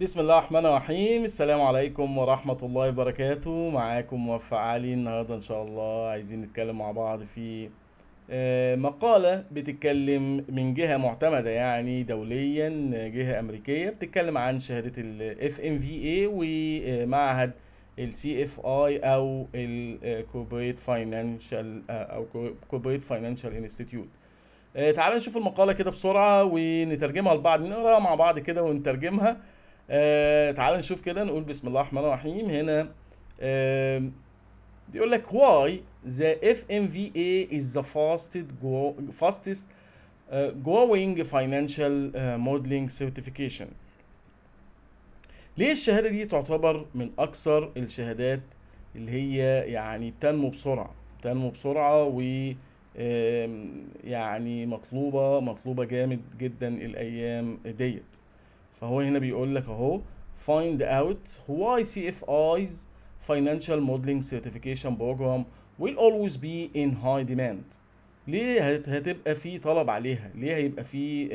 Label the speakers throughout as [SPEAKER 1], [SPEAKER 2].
[SPEAKER 1] بسم الله الرحمن الرحيم السلام عليكم ورحمة الله وبركاته معاكم موفق علي النهاردة إن شاء الله عايزين نتكلم مع بعض في آه، مقالة بتتكلم من جهة معتمدة يعني دوليا جهة أمريكية بتتكلم عن شهادة الـ FMVA ومعهد الـ CFI أو الـ Corporate Financial آه، أو Corporate Financial Institute آه، تعالوا نشوف المقالة كده بسرعة ونترجمها لبعض نقراها مع بعض كده ونترجمها آه تعال نشوف كده نقول بسم الله الرحمن الرحيم هنا آه بيقول لك why the FMVA is the fastest grow fastest uh, growing financial uh, modeling certification ليه الشهادة دي تعتبر من أكثر الشهادات اللي هي يعني بتنمو بسرعة بتنمو بسرعة و يعني مطلوبة مطلوبة جامد جدا الأيام ديت فهو هنا بيقول لك اهو find out why CFI's financial modeling certification program will always be in high demand ليه هتبقى في طلب عليها ليه هيبقى في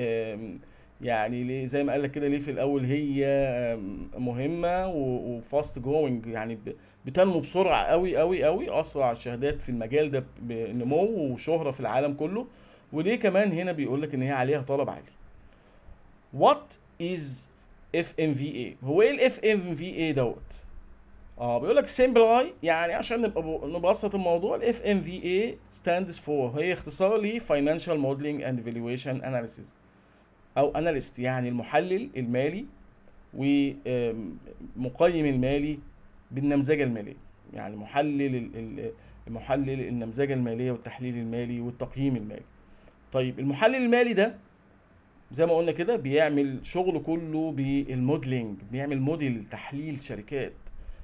[SPEAKER 1] يعني ليه زي ما قال لك كده ليه في الاول هي مهمه وفاست جوينج يعني بتنمو بسرعه قوي قوي قوي اسرع الشهادات في المجال ده بنمو وشهره في العالم كله وليه كمان هنا بيقول لك ان هي عليها طلب عالي وات از اف ام في اي هو ايه الاف ام في اي دوت اه بيقول لك اي يعني عشان نبقى نبسط الموضوع الاف ام في اي ستاندز فور هي اختصار ل financial modeling and valuation analysis او اناليست يعني المحلل المالي ومقيم المالي بالنمذجه الماليه يعني محلل محلل النمذجه الماليه والتحليل المالي والتقييم المالي طيب المحلل المالي ده زي ما قلنا كده بيعمل شغله كله بالموديلنج بيعمل موديل تحليل شركات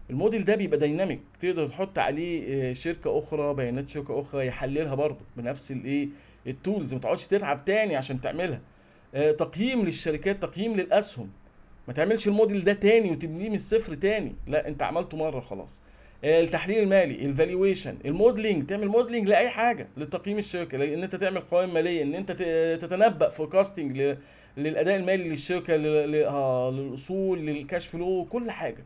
[SPEAKER 1] الموديل ده بيبقى دايناميك تقدر تحط عليه آه، شركه اخرى بيانات شركه اخرى يحللها برضه بنفس الايه التولز ما تقعدش تتعب تاني عشان تعملها آه، تقييم للشركات تقييم للاسهم ما تعملش الموديل ده تاني وتبنيه من الصفر تاني لا انت عملته مره خلاص آه، التحليل المالي الفالويشن الموديلنج تعمل موديلنج لاي حاجه لتقييم الشركه ان انت تعمل قوائم ماليه ان انت تتنبا فوركاستنج للاداء المالي للشركه آه، للاصول للكاش فلو كل حاجه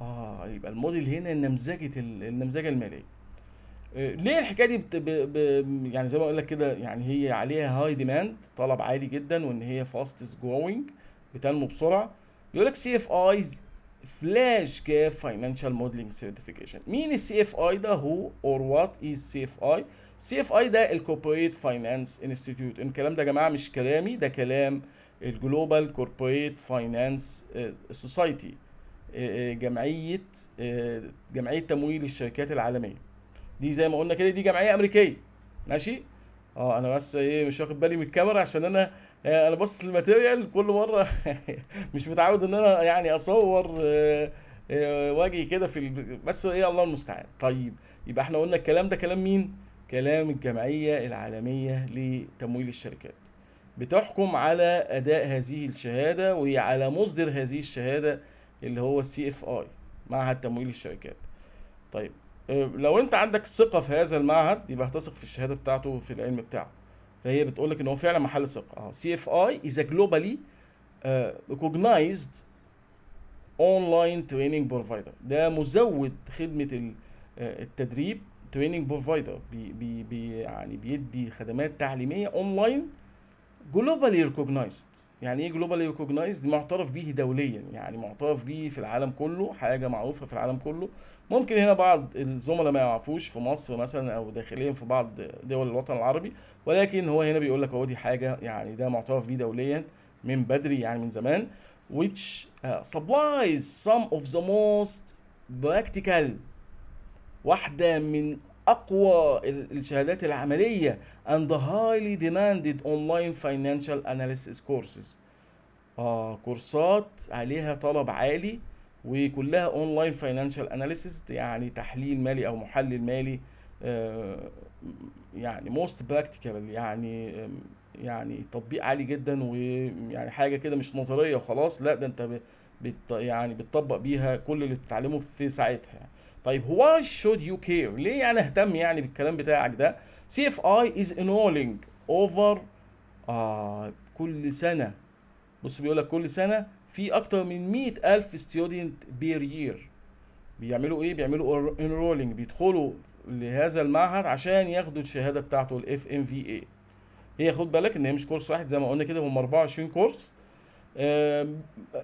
[SPEAKER 1] اه يبقى الموديل هنا نمزجة النمذجه الماليه آه، ليه الحكايه دي بت... ب... ب... يعني زي ما اقول لك كده يعني هي عليها هاي ديماند طلب عالي جدا وان هي فاستست جروينج بتنمو بسرعه يقول لك سي اف ايز فلاش كاف فاينانشال موديلنج سيرتيفيكيشن مين السي اف اي ده هو اور وات از سي اف اي سي اف اي ده الكوربوريت فاينانس انستيتيوت الكلام ده يا جماعه مش كلامي ده كلام الجلوبال كوربوريت فاينانس سوسايتي جمعيه جمعيه تمويل الشركات العالميه دي زي ما قلنا كده دي جمعيه امريكيه ماشي اه انا بس ايه مش واخد بالي من الكاميرا عشان انا آه، انا باصص للماتيريال كل مره مش متعود ان انا يعني اصور آه، آه، وجهي كده في بس ايه الله المستعان طيب يبقى احنا قلنا الكلام ده كلام مين كلام الجمعيه العالميه لتمويل الشركات بتحكم على اداء هذه الشهاده وعلى مصدر هذه الشهاده اللي هو السي اف اي معهد تمويل الشركات طيب لو انت عندك ثقه في هذا المعهد يبقى هتثق في الشهاده بتاعته في العلم بتاعه فهي بتقول لك ان هو فعلا محل ثقه اه سي اف اي از جلوبالي ريكوجنايزد اونلاين تريننج بروفايدر ده مزود خدمه آه، التدريب تريننج بروفايدر بي بي يعني بيدي خدمات تعليميه اونلاين جلوبالي ريكوجنايزد يعني ايه جلوبالي ريكوجنايزد معترف به دوليا يعني معترف به في العالم كله حاجه معروفه في العالم كله ممكن هنا بعض الزملاء ما يعرفوش في مصر مثلا او داخليا في بعض دول الوطن العربي ولكن هو هنا بيقول لك اهو دي حاجه يعني ده معترف بيه دوليا من بدري يعني من زمان which uh, supplies some of the most practical واحدة من أقوى الشهادات العملية and the highly demanded online financial analysis courses آه كورسات عليها طلب عالي وكلها اونلاين فاينانشال اناليسيست يعني تحليل مالي او محلل مالي آه، يعني موست براكتيكال يعني يعني تطبيق عالي جدا ويعني حاجه كده مش نظريه وخلاص لا ده انت بت يعني بتطبق بيها كل اللي بتتعلمه في ساعتها يعني. طيب هو شود يو كير ليه يعني اهتم يعني بالكلام بتاعك ده سي اف اي از انولينج اوفر كل سنه بص بيقول لك كل سنه في اكتر من مئة الف ستودنت بير يير بيعملوا ايه بيعملوا انرولينج بيدخلوا لهذا المعهد عشان ياخدوا الشهاده بتاعته الاف ام في اي هي خد بالك ان هي مش كورس واحد زي ما قلنا كده هم 24 كورس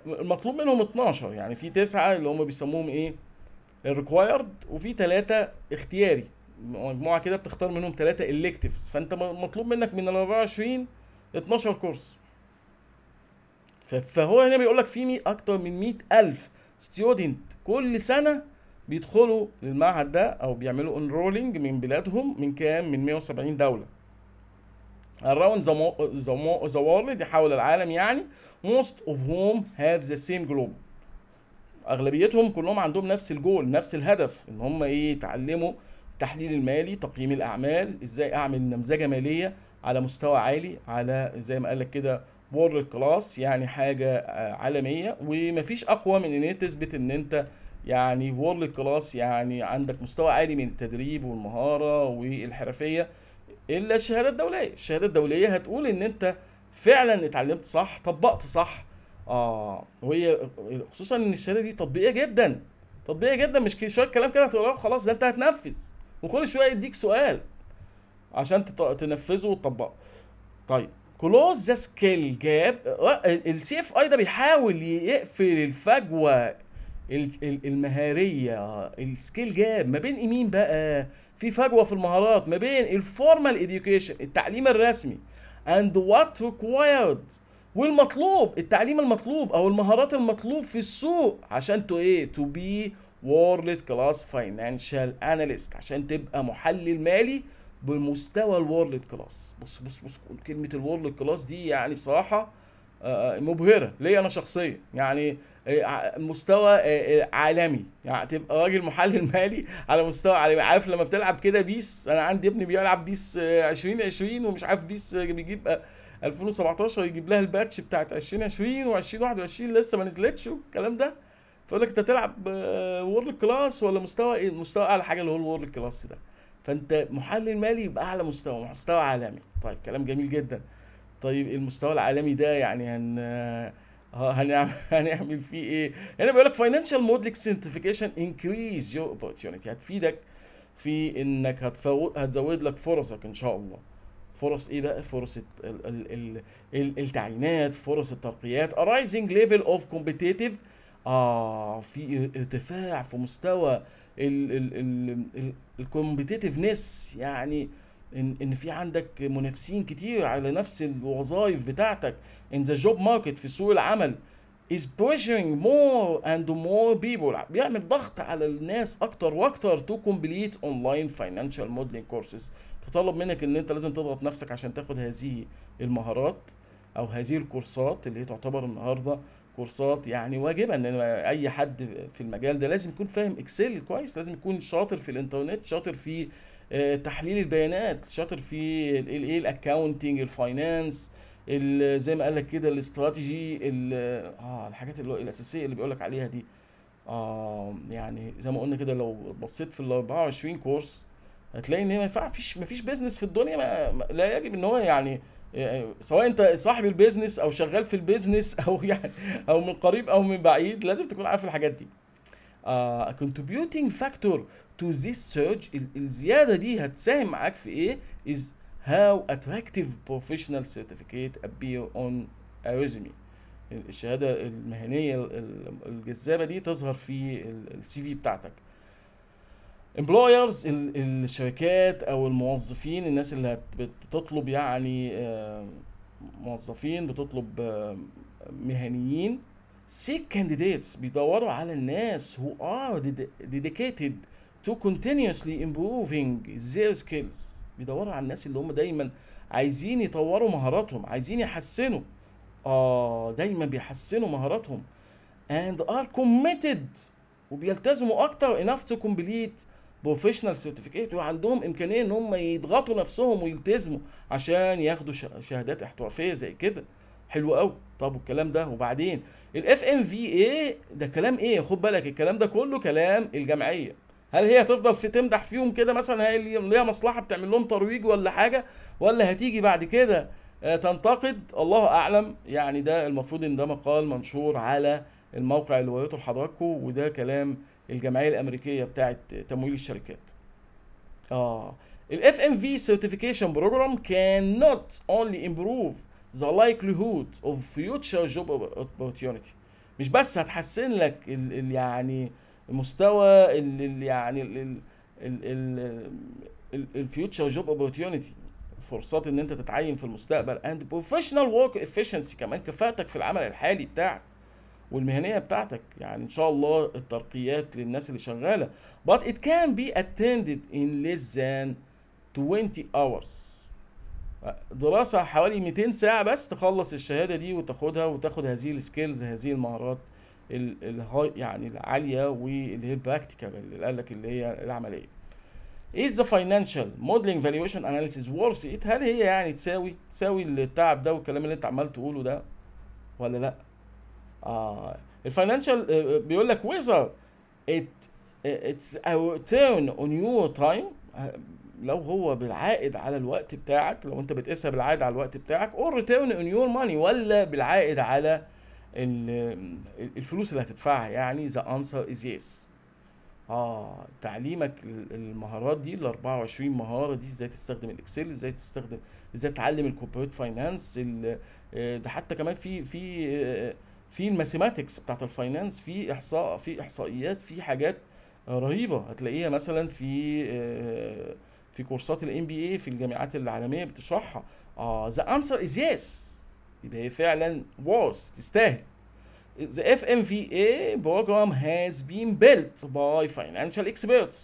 [SPEAKER 1] المطلوب منهم 12 يعني في تسعه اللي هم بيسموهم ايه الريكوايرد وفي ثلاثه اختياري مجموعه كده بتختار منهم ثلاثه الكتيفز فانت مطلوب منك من ال 24 12 كورس فهو هنا بيقول لك في اكتر من 100000 ستيودنت كل سنه بيدخلوا للمعهد ده او بيعملوا انرولينج من بلادهم من كام من 170 دوله around the, world دي حول العالم يعني most of whom have the same goal اغلبيتهم كلهم عندهم نفس الجول نفس الهدف ان هم ايه يتعلموا التحليل المالي تقييم الاعمال ازاي اعمل نمذجه ماليه على مستوى عالي على زي ما قال لك كده وورلد كلاس يعني حاجه آه، عالميه ومفيش اقوى من ان هي تثبت ان انت يعني وورلد كلاس يعني عندك مستوى عالي من التدريب والمهاره والحرفيه الا الشهادات الدوليه الشهاده الدوليه هتقول ان انت فعلا اتعلمت صح طبقت صح اه وهي خصوصا ان الشهاده دي تطبيقيه جدا تطبيقيه جدا مش شويه كلام كده هتقراه خلاص ده انت هتنفذ وكل شويه يديك سؤال عشان تنفذه وتطبقه طيب كلوز ذا سكيل جاب السي اف اي ده بيحاول يقفل الفجوه المهاريه السكيل جاب ما بين مين بقى في فجوه في المهارات ما بين الفورمال اديوكيشن التعليم الرسمي اند وات ريكوايرد والمطلوب التعليم المطلوب او المهارات المطلوب في السوق عشان تو ايه تو بي وورلد كلاس فاينانشال اناليست عشان تبقى محلل مالي بمستوى الورلد كلاس بص بص بص كلمه الورلد كلاس دي يعني بصراحه آه، آه، مبهره ليا انا شخصيا يعني آه، مستوى عالمي يعني تبقى راجل محلل مالي على مستوى عالمي عارف لما بتلعب كده بيس انا عندي ابني بيلعب بيس 2020 ومش عارف بيس بيجيب 2017 يجيب لها الباتش بتاعت 2020 و2021 لسه ما نزلتش والكلام ده فيقول لك انت تلعب وورلد كلاس ولا مستوى ايه مستوى اعلى حاجه اللي هو الوورلد كلاس ده فانت محلل مالي باعلى مستوى مستوى عالمي طيب كلام جميل جدا طيب المستوى العالمي ده يعني هن هنعمل هنعمل فيه ايه؟ هنا يعني بيقول لك فاينانشال موديلك سنتيفيكيشن انكريز يور اوبورتيونيتي هتفيدك في انك هتزود لك فرصك ان شاء الله. فرص ايه بقى؟ فرص التعيينات، فرص الترقيات، arising ليفل اوف كومبيتيتيف اه في ارتفاع في مستوى الكومبيتيتفنس يعني ان ان في عندك منافسين كتير على نفس الوظائف بتاعتك ان ذا جوب ماركت في سوق العمل is pushing more and more people بيعمل ضغط على الناس اكتر واكتر to complete online financial modeling courses تطلب منك ان انت لازم تضغط نفسك عشان تاخد هذه المهارات او هذه الكورسات اللي هي تعتبر النهارده كورسات يعني واجبا ان اي حد في المجال ده لازم يكون فاهم اكسل كويس لازم يكون شاطر في الانترنت شاطر في آه، تحليل البيانات شاطر في الايه الاكاونتنج الفاينانس زي ما قال لك كده الاستراتيجي اه الحاجات اللي الاساسيه اللي بيقول لك عليها دي آه يعني زي ما قلنا كده لو بصيت في ال 24 كورس هتلاقي ان هي ما ينفعش مفيش بيزنس في الدنيا ما لا يجب ان هو يعني يعني سواء انت صاحب البيزنس او شغال في البيزنس او يعني او من قريب او من بعيد لازم تكون عارف الحاجات دي uh, contributing factor to this surge الزياده دي هتساهم معاك في ايه is how attractive professional certificate appear on a resume الشهاده المهنيه الجذابه دي تظهر في السي في بتاعتك امبلويرز الشركات او الموظفين الناس اللي بتطلب يعني آه، موظفين بتطلب آه، مهنيين seek candidates بيدوروا على الناس who are dedicated to continuously improving their skills بيدوروا على الناس اللي هم دايما عايزين يطوروا مهاراتهم عايزين يحسنوا اه دايما بيحسنوا مهاراتهم and are committed وبيلتزموا اكتر enough to complete بروفيشنال سيرتيفيكيت وعندهم امكانيه ان هم يضغطوا نفسهم ويلتزموا عشان ياخدوا شهادات احترافيه زي كده حلو قوي طب والكلام ده وبعدين الاف ام في ايه ده كلام ايه خد بالك الكلام ده كله كلام الجمعيه هل هي هتفضل في تمدح فيهم كده مثلا هي ليها مصلحه بتعمل لهم ترويج ولا حاجه ولا هتيجي بعد كده آه، تنتقد الله اعلم يعني ده المفروض ان ده مقال منشور على الموقع اللي وريته لحضراتكم وده كلام الجمعيه الامريكيه بتاعه تمويل الشركات اه الاف ام في سيرتيفيكيشن بروجرام كان نوت اونلي امبروف ذا likelihood اوف فيوتشر جوب opportunity مش بس هتحسن لك الـ الـ يعني مستوى ال يعني الفيوتشر جوب اوبورتيونيتي فرصات ان انت تتعين في المستقبل اند بروفيشنال ورك efficiency كمان كفاءتك في العمل الحالي بتاعك والمهنيه بتاعتك يعني ان شاء الله الترقيات للناس اللي شغاله but it can be attended in less than 20 hours دراسه حوالي 200 ساعه بس تخلص الشهاده دي وتاخدها وتاخد هذه السكيلز هذه المهارات الهاي يعني العاليه واللي هي البراكتيكال اللي قال لك اللي هي العمليه is the financial modeling valuation analysis worth it هل هي يعني تساوي تساوي التعب ده والكلام اللي انت عمال تقوله ده ولا لا اه الفاينانشال آه، آه، بيقول لك whether it it's a return on your time آه، لو هو بالعائد على الوقت بتاعك لو انت بتقيسها بالعائد على الوقت بتاعك or return on your money ولا بالعائد على الفلوس اللي هتدفعها يعني the answer is yes اه تعليمك المهارات دي ال 24 مهاره دي ازاي تستخدم الاكسل ازاي تستخدم ازاي تتعلم الكوبريت فاينانس ده حتى كمان في في في الماثيماتكس بتاعت الفاينانس في احصاء في احصائيات في حاجات رهيبه هتلاقيها مثلا في آه، في كورسات الام بي اي في الجامعات العالميه بتشرحها اه ذا انسر از يس يبقى هي فعلا واز تستاهل The FMVA program has been built by financial experts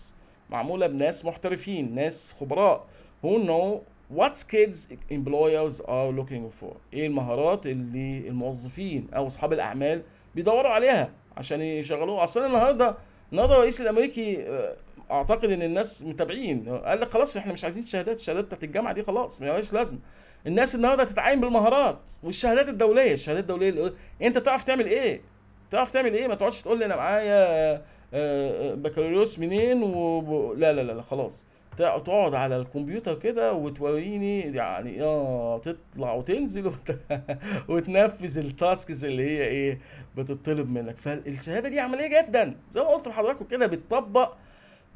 [SPEAKER 1] معمولة بناس محترفين ناس خبراء who know واتس كيدز employers ار لوكينج فور ايه المهارات اللي الموظفين او اصحاب الاعمال بيدوروا عليها عشان يشغلوها اصل النهارده النهارده الرئيس الامريكي آه، اعتقد ان الناس متابعين قال لك خلاص احنا مش عايزين شهادات الشهادات بتاعت الجامعه دي خلاص ما لهاش لازمه الناس النهارده تتعين بالمهارات والشهادات الدوليه الشهادات الدوليه اللي... انت تعرف تعمل ايه تعرف تعمل ايه ما تقعدش تقول لي انا معايا آه، آه، بكالوريوس منين و... لا لا لا, لا خلاص تقعد على الكمبيوتر كده وتوريني يعني اه تطلع وتنزل وت... وتنفذ التاسكس اللي هي ايه بتطلب منك فالشهاده دي عمليه جدا زي ما قلت لحضراتكم كده بتطبق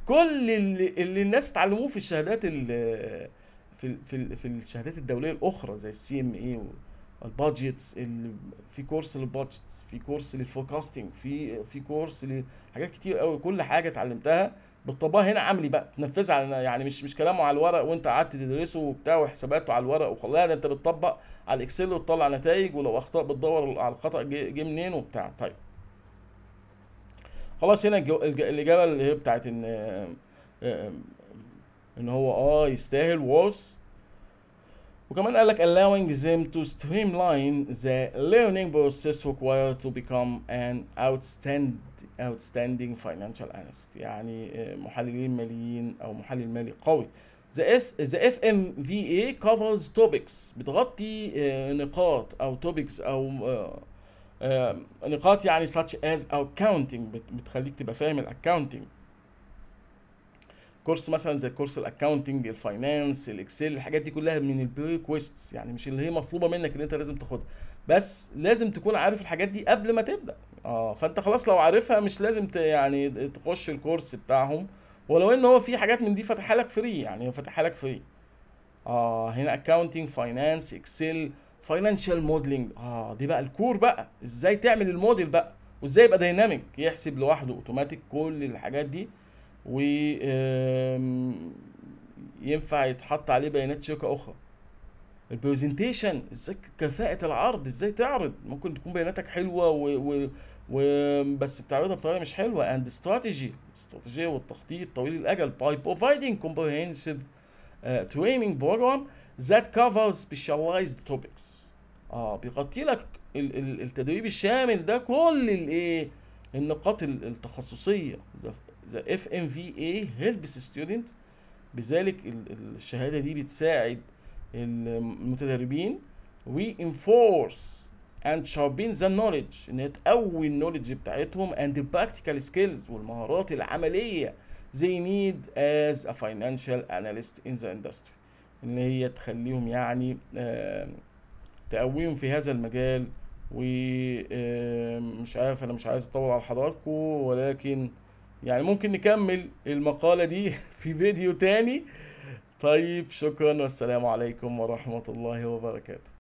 [SPEAKER 1] كل اللي, اللي الناس اتعلموه في الشهادات ال... في في في الشهادات الدوليه الاخرى زي السي ام اي البادجتس في كورس للبادجتس في كورس للفوركاستنج في في كورس لحاجات كتير قوي كل حاجه اتعلمتها بتطبقها هنا عملي بقى تنفذها على يعني مش مش كلامه على الورق وانت قعدت تدرسه وبتاع وحساباته على الورق وخلاص ده انت بتطبق على الاكسل وتطلع نتائج ولو اخطاء بتدور على الخطا جه منين وبتاع طيب خلاص هنا الاجابه اللي هي بتاعت ان آه، آه، ان هو اه يستاهل was وكمان قال لك allowing them to streamline the learning process required to become an outstanding outstanding financial analyst يعني محللين ماليين او محلل مالي قوي The, S, the FMVA covers topics بتغطي نقاط او topics او نقاط يعني such as accounting بتخليك تبقى فاهم الاكاونتنج كورس مثلا زي كورس الاكونتنج الفاينانس الاكسل الحاجات دي كلها من البريكويستس يعني مش اللي هي مطلوبه منك اللي انت لازم تاخدها بس لازم تكون عارف الحاجات دي قبل ما تبدا اه فانت خلاص لو عارفها مش لازم ت... يعني تخش الكورس بتاعهم ولو ان هو في حاجات من دي فاتحها لك فري يعني فاتحها لك فري اه هنا اكونتنج فاينانس اكسل فاينانشال موديلنج اه دي بقى الكور بقى ازاي تعمل الموديل بقى وازاي يبقى دايناميك يحسب لوحده اوتوماتيك كل الحاجات دي و ينفع يتحط عليه بيانات شركه اخرى البرزنتيشن ازاي كفاءه العرض ازاي تعرض ممكن تكون بياناتك حلوه و, و... و... بس بتعرضها بطريقه مش حلوه اند استراتيجي استراتيجيه والتخطيط طويل الاجل باي بروفايدنج كومبريهنسيف تريننج بروجرام ذات كفرز سبيشاليزد توبكس اه بيغطي لك ال... ال... التدريب الشامل ده كل الايه النقاط التخصصيه the FMVA helps في بذلك الشهاده دي بتساعد المتدربين reinforce and sharpen the knowledge ان هي تقوي النولج بتاعتهم the practical skills والمهارات العمليه they need as a financial analyst in the industry ان هي تخليهم يعني تقويهم في هذا المجال ومش عارف انا مش عايز اطول على حضراتكم ولكن يعني ممكن نكمل المقالة دي في فيديو تاني طيب شكرا والسلام عليكم ورحمة الله وبركاته